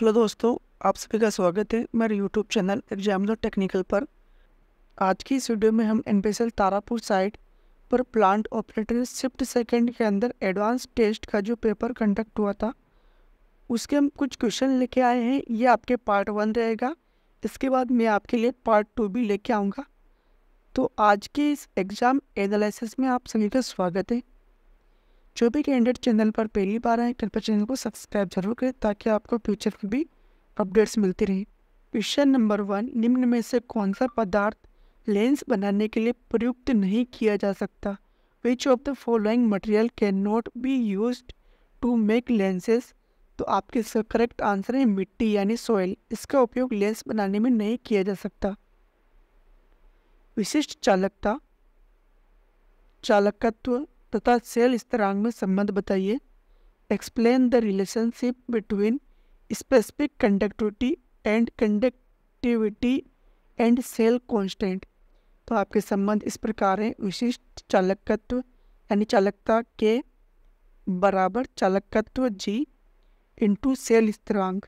hello दोस्तों आप सभी का स्वागत है मेरे यूट्यूब चैनल एग्जाम टेक्निकल पर आज की इस वीडियो में हम एन तारापुर साइट पर प्लांट ऑपरेटर शिफ्ट सेकंड के अंदर एडवांस टेस्ट का जो पेपर कंडक्ट हुआ था उसके हम कुछ क्वेश्चन लेके आए हैं ये आपके पार्ट वन रहेगा इसके बाद मैं आपके लिए पार्ट टू भी लेके आऊँगा तो आज के इस एग्ज़ाम एनालिसिस में आप सभी का स्वागत है जो भी कैंडिडेट चैनल पर पहली बार आए कृपया चैनल को सब्सक्राइब जरूर करें ताकि आपको फ्यूचर में भी अपडेट्स मिलती रहे क्वेश्चन नंबर वन निम्न में से कौन सा पदार्थ लेंस बनाने के लिए प्रयुक्त नहीं किया जा सकता which of the following material can not be use to make lenses तो आपके इसका करेक्ट आंसर है मिट्टी यानी सॉइल इसका उपयोग लेंस बनाने में नहीं किया जा सकता विशिष्ट चालकता चालकत्व तथा सेल स्तरांग में संबंध बताइए explain the relationship between specific conductivity and conductivity and cell constant तो आपके संबंध इस प्रकार हैं विशिष्ट चालकत्व यानी चालकता के बराबर चालकत्व जी इंटू सेल स्तरांग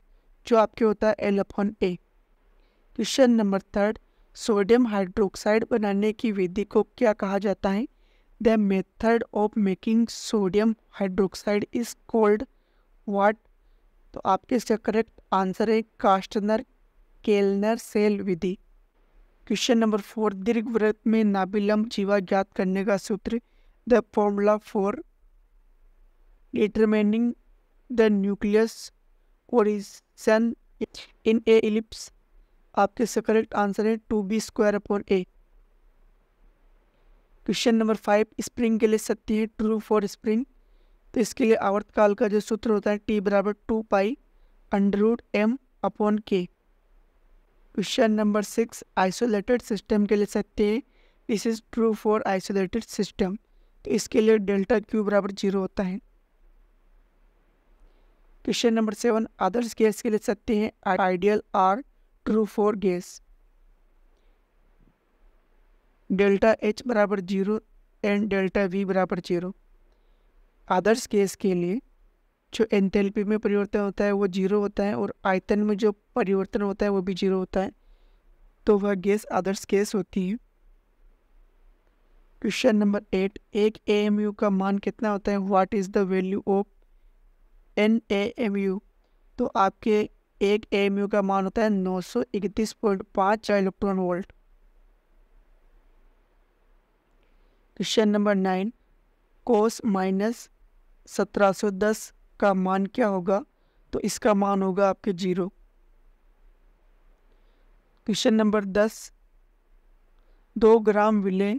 जो आपके होता है L upon A question number third sodium hydroxide बनाने की विधि को क्या कहा जाता है the method of making sodium hydroxide is called what तो आपके इसका करेक्ट आंसर है कास्टनर केलनर सेल विधि क्वेश्चन नंबर फोर दीर्घ व्रत में नाभिलंब जीवा ज्ञात करने का सूत्र the formula for determining the nucleus origin in a ellipse आपके इसका करेक्ट आंसर है two b square upon A question number five spring के लिए सत्य है ट्रू फॉर स्प्रिंग तो इसके लिए आवर्तकाल का जो सूत्र होता है टी बराबर two pi root M upon K question number six isolated system के लिए सत्य है this is true for isolated system तो इसके लिए डेल्टा क्यू बराबर जीरो होता है क्वेश्चन नंबर सेवन आदर्श गैस के लिए सत्य है ideal are true for gas delta H बराबर जीरो एंड डेल्टा वी बराबर जीरो आदर्श केस के लिए जो एंथैल्पी में परिवर्तन होता है वो जीरो होता है और आयतन में जो परिवर्तन होता है वो भी जीरो होता है तो वह गैस आदर्श केस होती है क्वेश्चन नंबर एट एक ए एम यू का मान कितना होता है what is the value of an A M U तो आपके एक ए एम यू का मान होता है नौ सौ इकतीस पॉइंट पाँच electron volt question number nine cos minus सत्रह सौ दस का मान क्या होगा तो इसका मान होगा आपके जीरो क्वेश्चन नंबर दस दो ग्राम विलें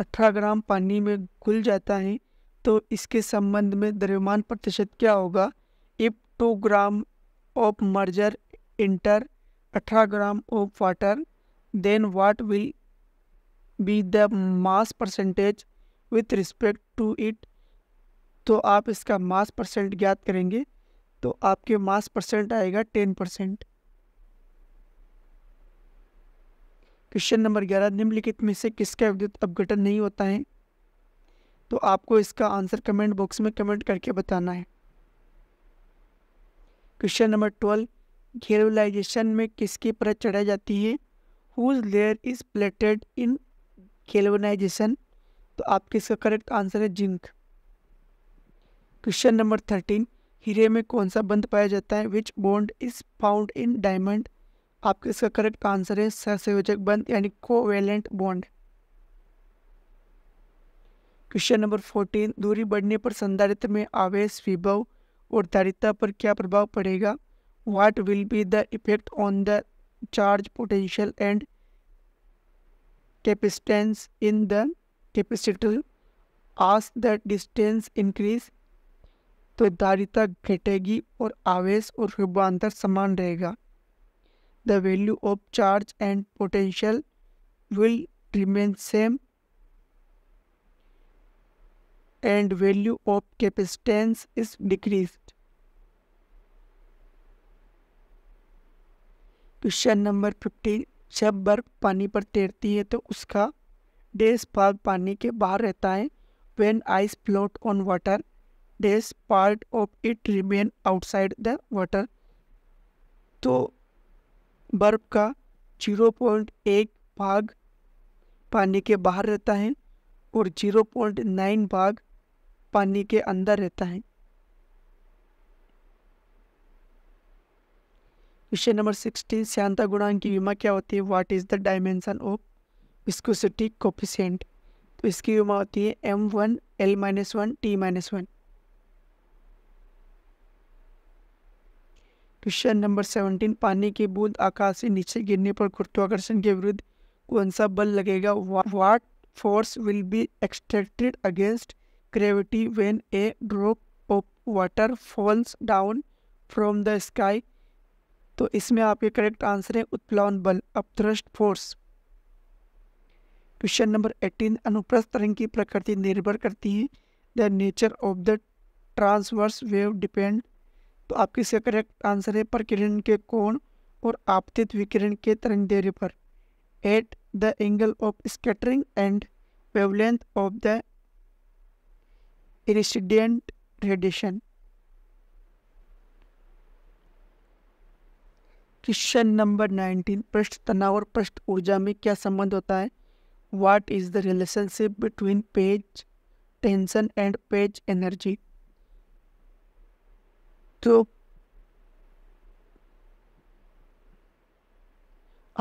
अठारह ग्राम पानी में घुल जाता है तो इसके संबंध में द्रव्यमान प्रतिशत क्या होगा if two gram of merger inter अठारह gram of water then what will be the mass percentage with respect to it तो आप इसका मास परसेंट ज्ञात करेंगे तो आपके मास परसेंट आएगा टेन परसेंट क्वेश्चन नंबर ग्यारह निम्नलिखित में से किसका विद्युत अपघटन नहीं होता है तो आपको इसका आंसर कमेंट बॉक्स में कमेंट करके बताना है क्वेश्चन नंबर ट्वेल्व घेरवलाइजेशन में किसकी परत चढ़ाई जाती है whose layer is plated in galvanisation तो आपके इसका करेक्ट आंसर है जिंक क्वेश्चन नंबर थर्टीन हीरे में कौन सा बंद पाया जाता है which bond is found in diamond आपके इसका करेक्ट आंसर है सहसंयोजक बंद यानी covalent bond question number fourteen दूरी बढ़ने पर संधारित्र में आवेश विभव और धारिता पर क्या प्रभाव पड़ेगा what will be the effect on the charge potential and capacitance in the capacitor as the distance increase तो धारिता घटेगी और आवेश और रूपांतर समान रहेगा the value of charge and potential will remain same and value of capacitance is decreased question number fifteen जब बर्फ पानी पर तैरती है तो उसका डेस पार्ट पानी के बाहर रहता है when ice float on water does part of it remain outside the water तो बर्फ का जीरो पॉइंट एक भाग पानी के बाहर रहता है और जीरो पॉइंट नाइन भाग पानी के अंदर रहता है क्वेश्चन नंबर सिक्सटीन श्यांता गुणांक की विमा क्या होती है what is the dimension of viscosity coefficient तो इसकी विमा होती है M one L minus one T minus one question number seventeen पानी की बूंद आकाश से नीचे गिरने पर गुरुत्वाकर्षण के विरुद्ध कौन सा बल लगेगा what force will be extracted against gravity when a drop of water falls down from the sky तो इसमें आपके करेक्ट आंसर है उत्प्लावन बल upthrust force question number eighteen अनुप्रस्थ तरंग की प्रकृति निर्भर करती है the nature of the transverse wave depend तो आपके इसका करेक्ट आंसर है प्रकिरण के कोण और आपतित विकिरण के तरंग दैर्य पर at the angle of scattering and wavelength of the incident radiation question number nineteen पृष्ठ तनाव और पृष्ठ ऊर्जा में क्या संबंध होता है what is the relationship between page tension and page energy तो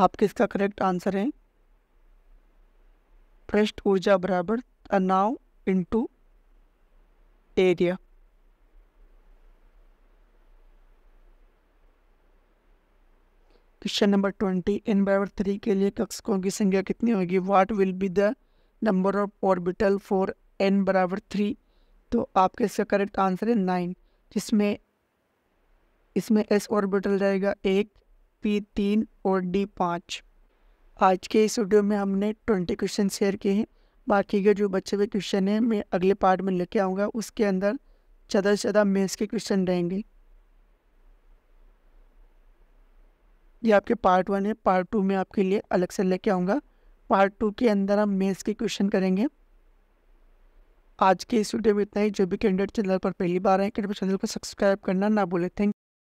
आपके इसका करेक्ट आंसर है पृष्ठ ऊर्जा बराबर तनाव into area question number twenty N बराबर थ्री के लिए कक्षकों की संख्या कितनी होगी what will be the number of orbital for N बराबर थ्री तो आपके इसका करेक्ट आंसर है नाइन जिसमें इसमें एस ऑर्बिटल रहेगा एक पी तीन और डी पाँच आज के इस वीडियो में हमने ट्वेंटी क्वेश्चन शेयर किए हैं बाकी के जो बच्चे हुए क्वेश्चन हैं मैं अगले पार्ट में लेके आऊँगा उसके अंदर ज़्यादा से ज़्यादा मेथ्स के क्वेश्चन रहेंगे ये आपके पार्ट वन है पार्ट टू में आपके लिए अलग से लेके आऊँगा पार्ट टू के अंदर हम मेथ्स के क्वेश्चन करेंगे आज के इस वीडियो में इतना ही जो भी कैंडिडेट चैनल पर पहली बार आए कैंडिडेट चैनल को सब्सक्राइब करना ना भूलें थैंक